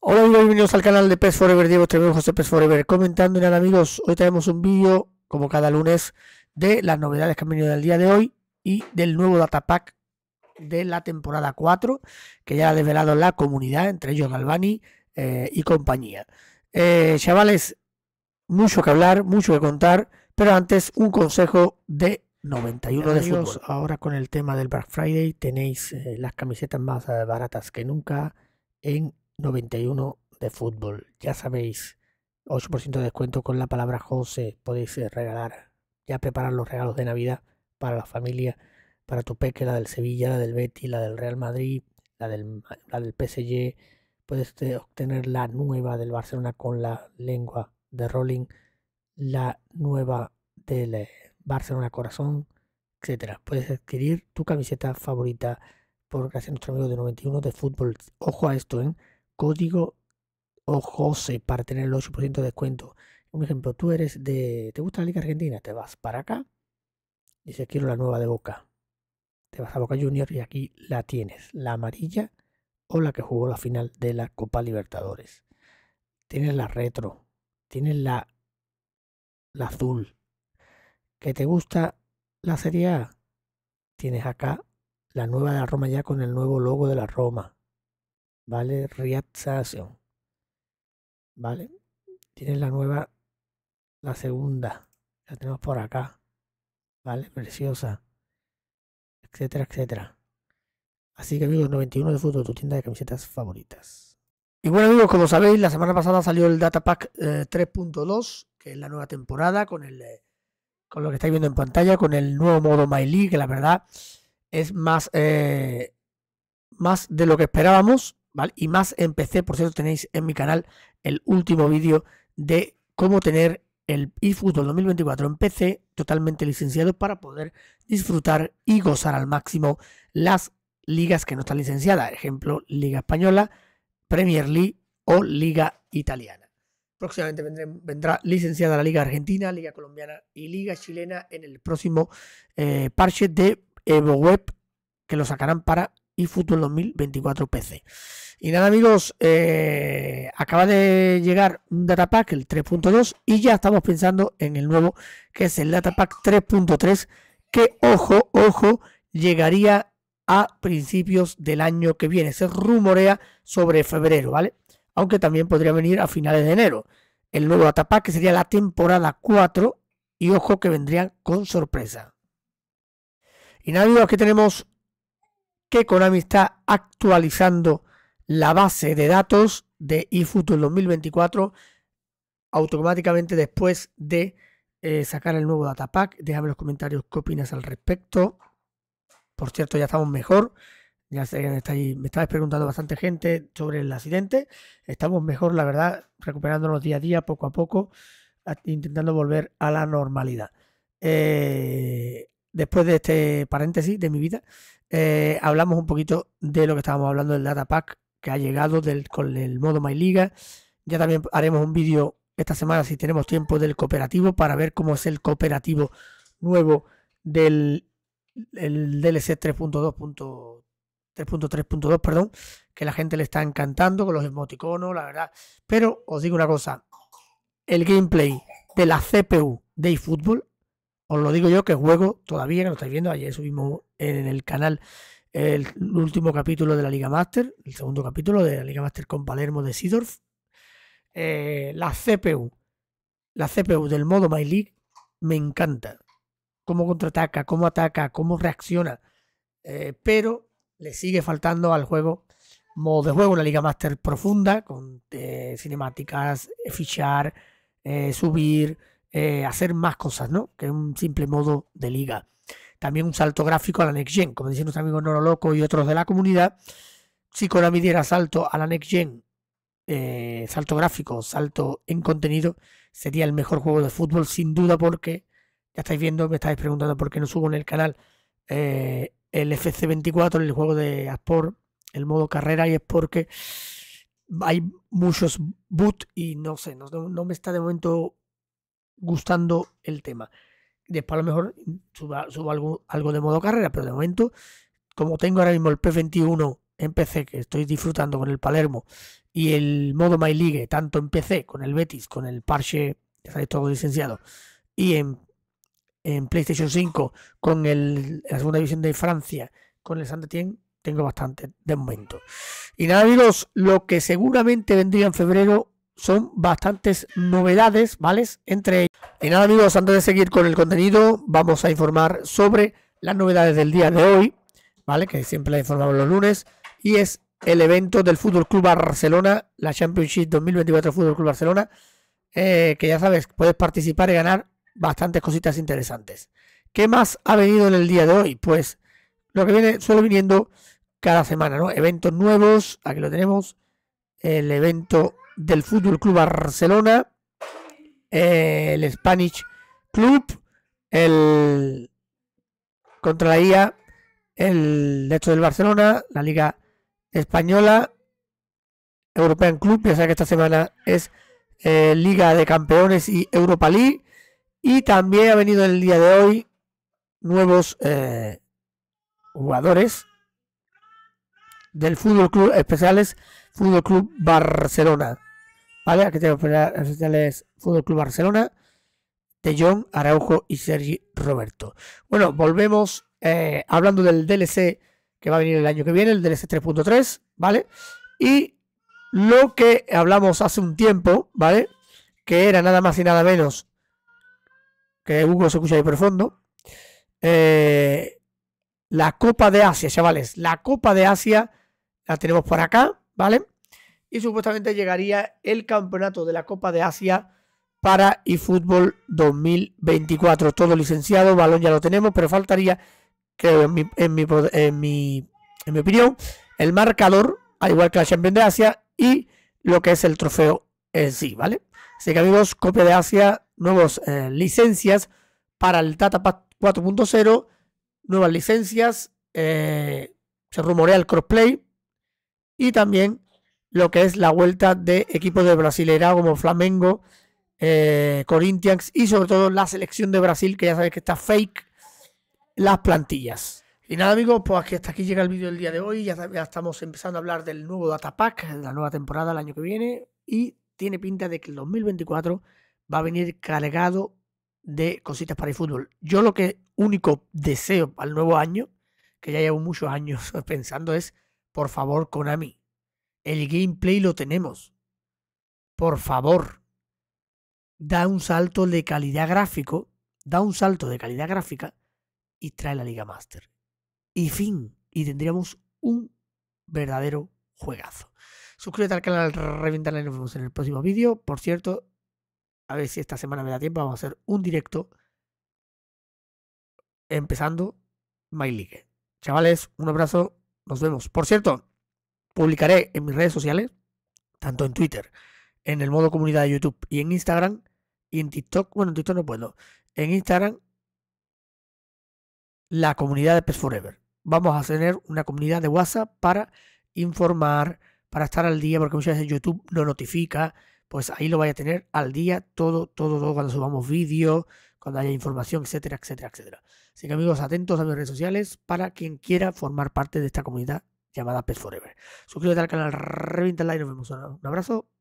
Hola y bienvenidos al canal de PES Forever, Diego José PES Forever, comentando nada amigos, hoy tenemos un vídeo, como cada lunes, de las novedades que han venido del día de hoy y del nuevo datapack de la temporada 4, que ya ha desvelado la comunidad, entre ellos Galvani eh, y compañía. Eh, chavales, mucho que hablar, mucho que contar, pero antes un consejo de 91 de amigos, fútbol. Ahora con el tema del Black Friday tenéis eh, las camisetas más baratas que nunca en 91 de fútbol. Ya sabéis, 8% de descuento con la palabra José. Podéis eh, regalar, ya preparar los regalos de Navidad para la familia, para tu peque, la del Sevilla, la del Betty, la del Real Madrid, la del, la del PSG. Puedes eh, obtener la nueva del Barcelona con la lengua de Rolling, la nueva del eh, Barcelona Corazón, etcétera. Puedes adquirir tu camiseta favorita por gracias a nuestro amigo de 91 de fútbol. Ojo a esto, ¿eh? código o José para tener el 8% de descuento. Un ejemplo, tú eres de. ¿Te gusta la Liga Argentina? Te vas para acá y se quiero la nueva de Boca. Te vas a Boca Junior y aquí la tienes, la amarilla o la que jugó la final de la Copa Libertadores. Tienes la retro, tienes la, la azul. ¿Que te gusta la Serie A? Tienes acá la nueva de la Roma ya con el nuevo logo de la Roma. ¿vale? Reacción, ¿vale? Tienes la nueva, la segunda, la tenemos por acá, ¿vale? Preciosa, etcétera, etcétera. Así que amigos, 91 de fútbol, tu tienda de camisetas favoritas. Y bueno amigos, como sabéis, la semana pasada salió el Data Pack 3.2, eh, que es la nueva temporada, con, el, eh, con lo que estáis viendo en pantalla, con el nuevo modo My League, que la verdad es más, eh, más de lo que esperábamos, y más en PC, por cierto, tenéis en mi canal el último vídeo de cómo tener el eFootball 2024 en PC totalmente licenciado para poder disfrutar y gozar al máximo las ligas que no están licenciadas, ejemplo, Liga Española, Premier League o Liga Italiana. Próximamente vendrá licenciada la Liga Argentina, Liga Colombiana y Liga Chilena en el próximo eh, parche de EvoWeb que lo sacarán para y Futur 2024 PC. Y nada amigos, eh, acaba de llegar un Datapack, el 3.2, y ya estamos pensando en el nuevo, que es el Datapack 3.3, que ojo, ojo, llegaría a principios del año que viene. Se rumorea sobre febrero, ¿vale? Aunque también podría venir a finales de enero. El nuevo Datapack, que sería la temporada 4, y ojo que vendrían con sorpresa. Y nada amigos, que tenemos que Konami está actualizando la base de datos de en 2024 automáticamente después de eh, sacar el nuevo data pack. Déjame los comentarios qué opinas al respecto. Por cierto, ya estamos mejor. Ya sé que estáis, me preguntando bastante gente sobre el accidente. Estamos mejor, la verdad, recuperándonos día a día, poco a poco, intentando volver a la normalidad. Eh, después de este paréntesis de mi vida, eh, hablamos un poquito de lo que estábamos hablando del data pack que ha llegado con el modo My Liga. Ya también haremos un vídeo esta semana, si tenemos tiempo, del cooperativo para ver cómo es el cooperativo nuevo del DLC 3.2. 3.3.2, perdón, que la gente le está encantando con los emoticonos, la verdad. Pero os digo una cosa, el gameplay de la CPU de eFootball os lo digo yo que juego todavía, que lo estáis viendo, ayer subimos en el canal el último capítulo de la Liga Master, el segundo capítulo de la Liga Master con Palermo de Sidorf. Eh, la CPU, la CPU del modo My League me encanta. Cómo contraataca, cómo ataca, cómo reacciona. Eh, pero le sigue faltando al juego modo de juego, la Liga Master profunda, con eh, cinemáticas, fichar, subir, eh, hacer más cosas, ¿no? Que un simple modo de liga. También un salto gráfico a la Next Gen, como dicen nuestros amigos Noro Loco y otros de la comunidad. Si la diera salto a la Next Gen, eh, salto gráfico, salto en contenido, sería el mejor juego de fútbol, sin duda, porque ya estáis viendo, me estáis preguntando por qué no subo en el canal eh, el FC24, el juego de Sport, el modo carrera, y es porque hay muchos boot y no sé, no me está de momento gustando el tema. Después a lo mejor suba, algo, algo, de modo carrera, pero de momento, como tengo ahora mismo el P21 en PC, que estoy disfrutando con el Palermo, y el modo My League, tanto en PC, con el Betis, con el Parche, ya sabéis todo licenciado, y en, en PlayStation 5, con el, la segunda división de Francia, con el saint tengo bastante de momento. Y nada, amigos, lo que seguramente vendría en febrero son bastantes novedades, ¿vale? Entre ellas. Y nada amigos, antes de seguir con el contenido, vamos a informar sobre las novedades del día de hoy, ¿vale? Que siempre la informamos los lunes. Y es el evento del Fútbol Club Barcelona, la Championship 2024 Fútbol Club Barcelona, eh, que ya sabes, puedes participar y ganar bastantes cositas interesantes. ¿Qué más ha venido en el día de hoy? Pues lo que viene, solo viniendo cada semana, ¿no? Eventos nuevos, aquí lo tenemos, el evento del Fútbol Club Barcelona, el Spanish Club, el contra la IA, el hecho del Barcelona, la Liga Española, European Club, ya sea que esta semana es eh, Liga de Campeones y Europa League. Y también ha venido en el día de hoy nuevos eh, jugadores del Fútbol Club Especiales, Fútbol Club Barcelona. ¿Vale? Aquí tenemos Fútbol Club Barcelona, De Araujo y Sergi Roberto. Bueno, volvemos eh, hablando del DLC que va a venir el año que viene, el DLC 3.3, ¿vale? Y lo que hablamos hace un tiempo, ¿vale? Que era nada más y nada menos que Hugo se escucha ahí por fondo. Eh, la Copa de Asia, chavales. La Copa de Asia la tenemos por acá, ¿vale? y supuestamente llegaría el campeonato de la Copa de Asia para eFootball 2024. Todo licenciado, balón ya lo tenemos, pero faltaría, creo, en mi, en mi, opinión, el marcador, al igual que la Champions de Asia, y lo que es el trofeo en sí, ¿vale? Así que amigos, Copa de Asia, nuevas eh, licencias para el Datapad 4.0, nuevas licencias, eh, se rumorea el crossplay y también lo que es la vuelta de equipos de brasilera como Flamengo, eh, Corinthians y sobre todo la selección de Brasil, que ya sabéis que está fake, las plantillas. Y nada amigos, pues aquí, hasta aquí llega el vídeo del día de hoy, ya, estamos empezando a hablar del nuevo Data Pack, la nueva temporada el año que viene y tiene pinta de que el 2024 va a venir cargado de cositas para el fútbol. Yo lo que único deseo al nuevo año, que ya llevo muchos años pensando, es por favor con mí. El gameplay lo tenemos. Por favor, da un salto de calidad gráfico, da un salto de calidad gráfica y trae la Liga Master. Y fin, y tendríamos un verdadero juegazo. Suscríbete al canal Reventarle, nos vemos en el próximo vídeo. Por cierto, a ver si esta semana me da tiempo, vamos a hacer un directo empezando My League. Chavales, un abrazo, nos vemos. Por cierto, publicaré en mis redes sociales, tanto en Twitter, en el modo comunidad de YouTube y en Instagram y en TikTok. Bueno, en TikTok no puedo. En Instagram, la comunidad de Pets Forever. Vamos a tener una comunidad de WhatsApp para informar, para estar al día, porque muchas veces YouTube no notifica. Pues ahí lo vaya a tener al día todo, todo, todo, cuando subamos vídeo, cuando haya información, etcétera, etcétera, etcétera. Así que amigos, atentos a mis redes sociales para quien quiera formar parte de esta comunidad llamada Pets Forever. Suscríbete al canal, revienta el like, nos vemos. Un abrazo